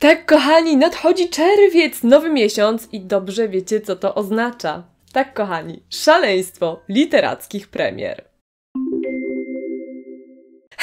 Tak, kochani, nadchodzi czerwiec, nowy miesiąc i dobrze wiecie, co to oznacza. Tak, kochani, szaleństwo literackich premier.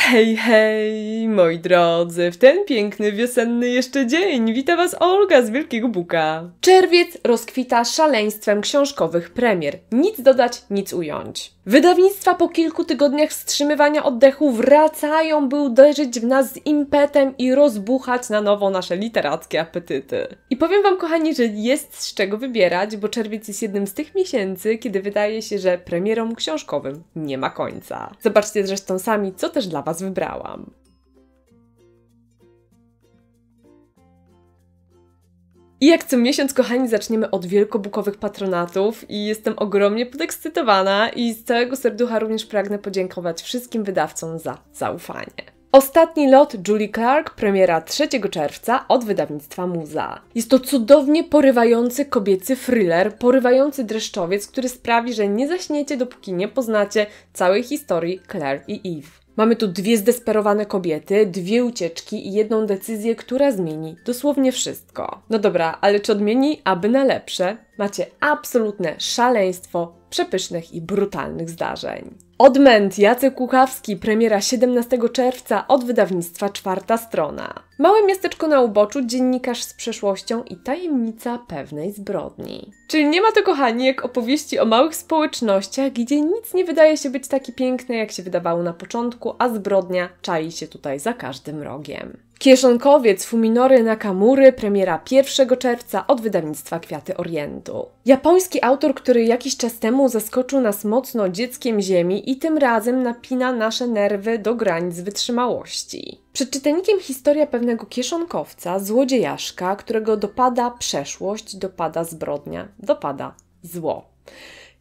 Hej, hej, moi drodzy, w ten piękny wiosenny jeszcze dzień wita Was Olga z Wielkiego Buka. Czerwiec rozkwita szaleństwem książkowych premier. Nic dodać, nic ująć. Wydawnictwa po kilku tygodniach wstrzymywania oddechu wracają, by uderzyć w nas z impetem i rozbuchać na nowo nasze literackie apetyty. I powiem Wam, kochani, że jest z czego wybierać, bo czerwiec jest jednym z tych miesięcy, kiedy wydaje się, że premierom książkowym nie ma końca. Zobaczcie zresztą sami, co też dla Was Was wybrałam. I jak co miesiąc, kochani, zaczniemy od wielkobukowych patronatów i jestem ogromnie podekscytowana i z całego serducha również pragnę podziękować wszystkim wydawcom za zaufanie. Ostatni lot Julie Clark, premiera 3 czerwca od wydawnictwa Muza. Jest to cudownie porywający kobiecy thriller, porywający dreszczowiec, który sprawi, że nie zaśniecie, dopóki nie poznacie całej historii Claire i Eve. Mamy tu dwie zdesperowane kobiety, dwie ucieczki i jedną decyzję, która zmieni dosłownie wszystko. No dobra, ale czy odmieni, aby na lepsze? macie absolutne szaleństwo przepysznych i brutalnych zdarzeń. Odmęt Jacek Kuchawski, premiera 17 czerwca od wydawnictwa Czwarta Strona. Małe miasteczko na uboczu, dziennikarz z przeszłością i tajemnica pewnej zbrodni. Czyli nie ma to kochani jak opowieści o małych społecznościach, gdzie nic nie wydaje się być takie piękne jak się wydawało na początku, a zbrodnia czai się tutaj za każdym rogiem. Kieszonkowiec Fuminory Nakamury, premiera 1 czerwca od wydawnictwa Kwiaty Orientu. Japoński autor, który jakiś czas temu zaskoczył nas mocno dzieckiem ziemi i tym razem napina nasze nerwy do granic wytrzymałości. Przed czytelnikiem historia pewnego kieszonkowca, złodziejaszka, którego dopada przeszłość, dopada zbrodnia, dopada zło.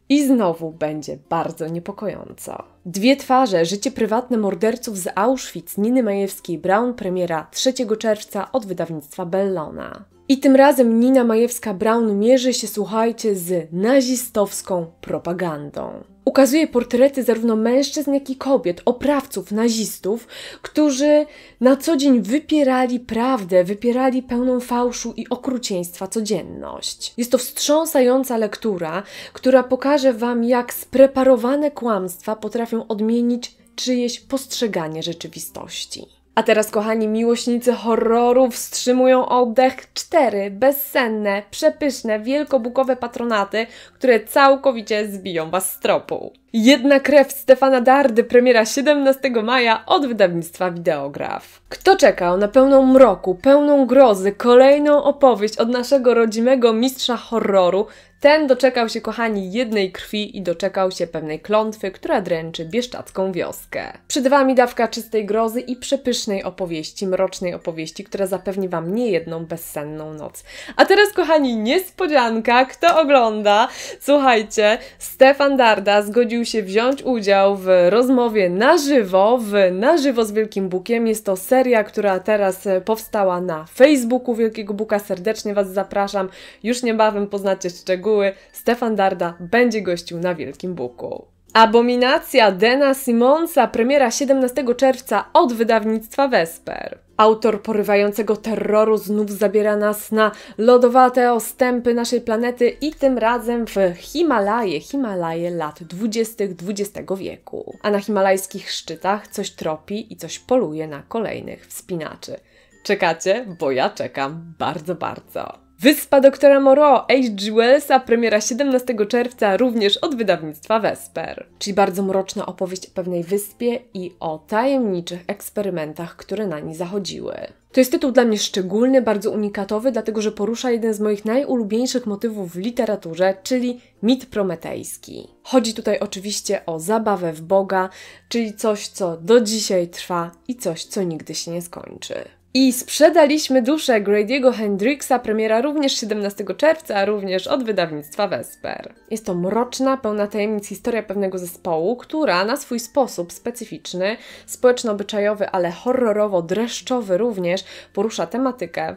I znowu będzie bardzo niepokojąco. Dwie twarze, życie prywatne morderców z Auschwitz Niny Majewskiej-Braun premiera 3 czerwca od wydawnictwa Bellona. I tym razem Nina Majewska-Braun mierzy się, słuchajcie, z nazistowską propagandą. Ukazuje portrety zarówno mężczyzn, jak i kobiet, oprawców, nazistów, którzy na co dzień wypierali prawdę, wypierali pełną fałszu i okrucieństwa codzienność. Jest to wstrząsająca lektura, która pokaże Wam, jak spreparowane kłamstwa potrafią odmienić czyjeś postrzeganie rzeczywistości. A teraz, kochani miłośnicy horroru, wstrzymują oddech cztery bezsenne, przepyszne, wielkobukowe patronaty, które całkowicie zbiją Was z tropu. Jedna krew Stefana Dardy, premiera 17 maja od wydawnictwa Wideograf. Kto czekał na pełną mroku, pełną grozy, kolejną opowieść od naszego rodzimego mistrza horroru, ten doczekał się, kochani, jednej krwi i doczekał się pewnej klątwy, która dręczy bieszczacką wioskę. Przed Wami dawka czystej grozy i przepysznej opowieści, mrocznej opowieści, która zapewni Wam niejedną bezsenną noc. A teraz, kochani, niespodzianka, kto ogląda? Słuchajcie, Stefan Darda zgodził się wziąć udział w rozmowie na żywo, w Na żywo z Wielkim Bukiem. Jest to seria, która teraz e, powstała na Facebooku Wielkiego Buka. Serdecznie Was zapraszam. Już niebawem poznacie szczegóły. Stefan Darda będzie gościł na Wielkim Buku. Abominacja Dena Simonsa, premiera 17 czerwca od wydawnictwa Wesper. Autor porywającego terroru znów zabiera nas na lodowate ostępy naszej planety i tym razem w Himalaje, Himalaje lat 20. XX wieku. A na himalajskich szczytach coś tropi i coś poluje na kolejnych wspinaczy. Czekacie? Bo ja czekam bardzo, bardzo. Wyspa doktora Moreau H.G. Wellsa premiera 17 czerwca również od wydawnictwa Vesper. Czyli bardzo mroczna opowieść o pewnej wyspie i o tajemniczych eksperymentach, które na niej zachodziły. To jest tytuł dla mnie szczególny, bardzo unikatowy, dlatego że porusza jeden z moich najulubieńszych motywów w literaturze, czyli mit prometejski. Chodzi tutaj oczywiście o zabawę w Boga, czyli coś, co do dzisiaj trwa i coś, co nigdy się nie skończy. I sprzedaliśmy duszę Grady'ego Hendrixa, premiera również 17 czerwca, również od wydawnictwa Vesper. Jest to mroczna, pełna tajemnic historia pewnego zespołu, która na swój sposób specyficzny, społeczno-obyczajowy, ale horrorowo-dreszczowy również porusza tematykę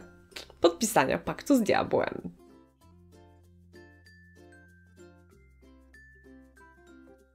podpisania paktu z diabłem.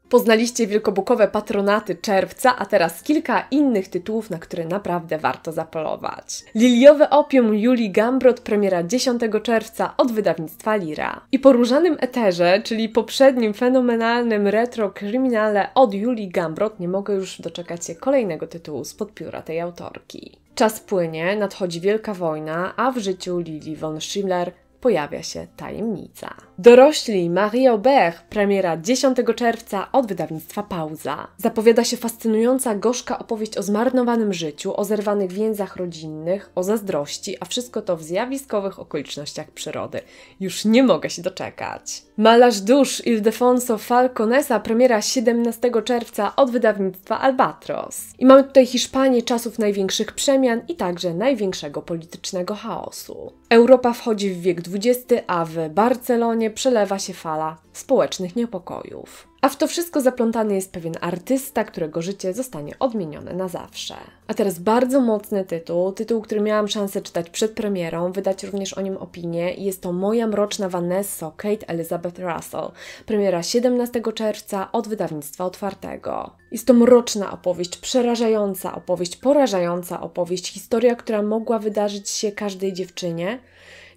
Poznaliście wielkobukowe patronaty czerwca, a teraz kilka innych tytułów, na które naprawdę warto zapolować. Liliowe opium Julii Gambrot premiera 10 czerwca od wydawnictwa Lira. I po różanym eterze, czyli poprzednim fenomenalnym retro kryminale od Julii Gambrot, nie mogę już doczekać się kolejnego tytułu spod pióra tej autorki. Czas płynie, nadchodzi wielka wojna, a w życiu Lili von Schindler pojawia się tajemnica. Dorośli Marie Aubert, premiera 10 czerwca od wydawnictwa Pauza. Zapowiada się fascynująca, gorzka opowieść o zmarnowanym życiu, o zerwanych więzach rodzinnych, o zazdrości, a wszystko to w zjawiskowych okolicznościach przyrody. Już nie mogę się doczekać. Malarz dusz Ildefonso Falconesa premiera 17 czerwca od wydawnictwa Albatros. I mamy tutaj Hiszpanię czasów największych przemian i także największego politycznego chaosu. Europa wchodzi w wiek XX, a w Barcelonie przelewa się fala społecznych niepokojów. A w to wszystko zaplątany jest pewien artysta, którego życie zostanie odmienione na zawsze. A teraz bardzo mocny tytuł, tytuł, który miałam szansę czytać przed premierą, wydać również o nim opinię. Jest to Moja mroczna Vanessa Kate Elizabeth Russell. Premiera 17 czerwca od wydawnictwa otwartego. Jest to mroczna opowieść, przerażająca opowieść, porażająca opowieść, historia, która mogła wydarzyć się każdej dziewczynie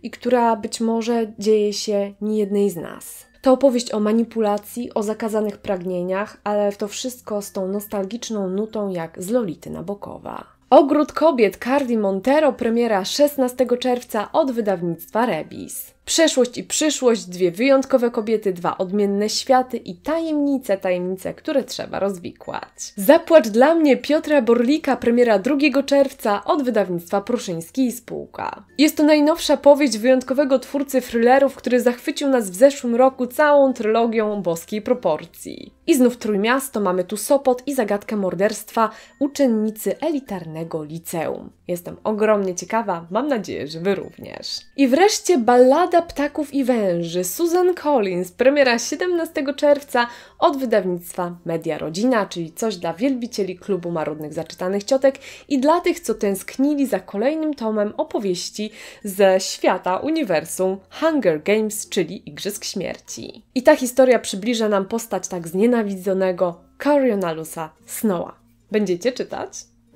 i która być może dzieje się niejednej z nas. To opowieść o manipulacji, o zakazanych pragnieniach, ale to wszystko z tą nostalgiczną nutą jak z Lolity Nabokowa. Ogród kobiet Cardi Montero premiera 16 czerwca od wydawnictwa Rebis. Przeszłość i przyszłość, dwie wyjątkowe kobiety, dwa odmienne światy i tajemnice, tajemnice, które trzeba rozwikłać. Zapłacz dla mnie Piotra Borlika, premiera 2 czerwca od wydawnictwa Pruszyński i Spółka. Jest to najnowsza powieść wyjątkowego twórcy thrillerów, który zachwycił nas w zeszłym roku całą trylogią boskiej proporcji. I znów Trójmiasto, mamy tu Sopot i zagadkę morderstwa uczennicy elitarnego liceum. Jestem ogromnie ciekawa, mam nadzieję, że Wy również. I wreszcie ballada Planeta Ptaków i Węży Susan Collins, premiera 17 czerwca od wydawnictwa Media Rodzina, czyli coś dla wielbicieli klubu marudnych zaczytanych ciotek i dla tych, co tęsknili za kolejnym tomem opowieści ze świata uniwersum Hunger Games, czyli Igrzysk Śmierci. I ta historia przybliża nam postać tak znienawidzonego Carionalusa Snowa. Będziecie czytać?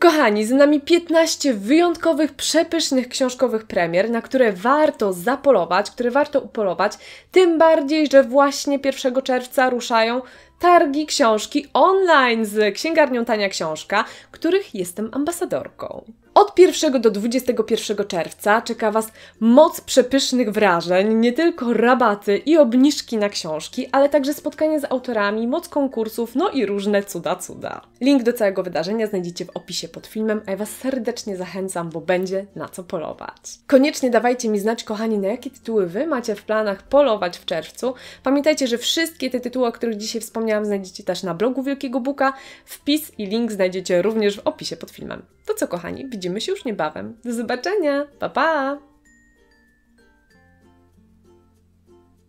Kochani, z nami 15 wyjątkowych, przepysznych książkowych premier, na które warto zapolować, które warto upolować, tym bardziej, że właśnie 1 czerwca ruszają targi książki online z księgarnią Tania Książka, których jestem ambasadorką. Od 1 do 21 czerwca czeka Was moc przepysznych wrażeń, nie tylko rabaty i obniżki na książki, ale także spotkanie z autorami, moc konkursów, no i różne cuda cuda. Link do całego wydarzenia znajdziecie w opisie pod filmem, a ja Was serdecznie zachęcam, bo będzie na co polować. Koniecznie dawajcie mi znać, kochani, na jakie tytuły Wy macie w planach polować w czerwcu. Pamiętajcie, że wszystkie te tytuły, o których dzisiaj wspomniałam, znajdziecie też na blogu Wielkiego Buka. Wpis i link znajdziecie również w opisie pod filmem. To co, kochani, widzimy się już niebawem. Do zobaczenia! Pa, pa!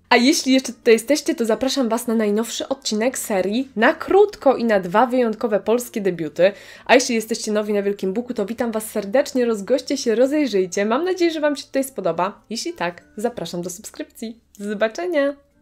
A jeśli jeszcze tutaj jesteście, to zapraszam Was na najnowszy odcinek serii na krótko i na dwa wyjątkowe polskie debiuty. A jeśli jesteście nowi na Wielkim Buku, to witam Was serdecznie, rozgoście się, rozejrzyjcie. Mam nadzieję, że Wam się tutaj spodoba. Jeśli tak, zapraszam do subskrypcji. Do zobaczenia!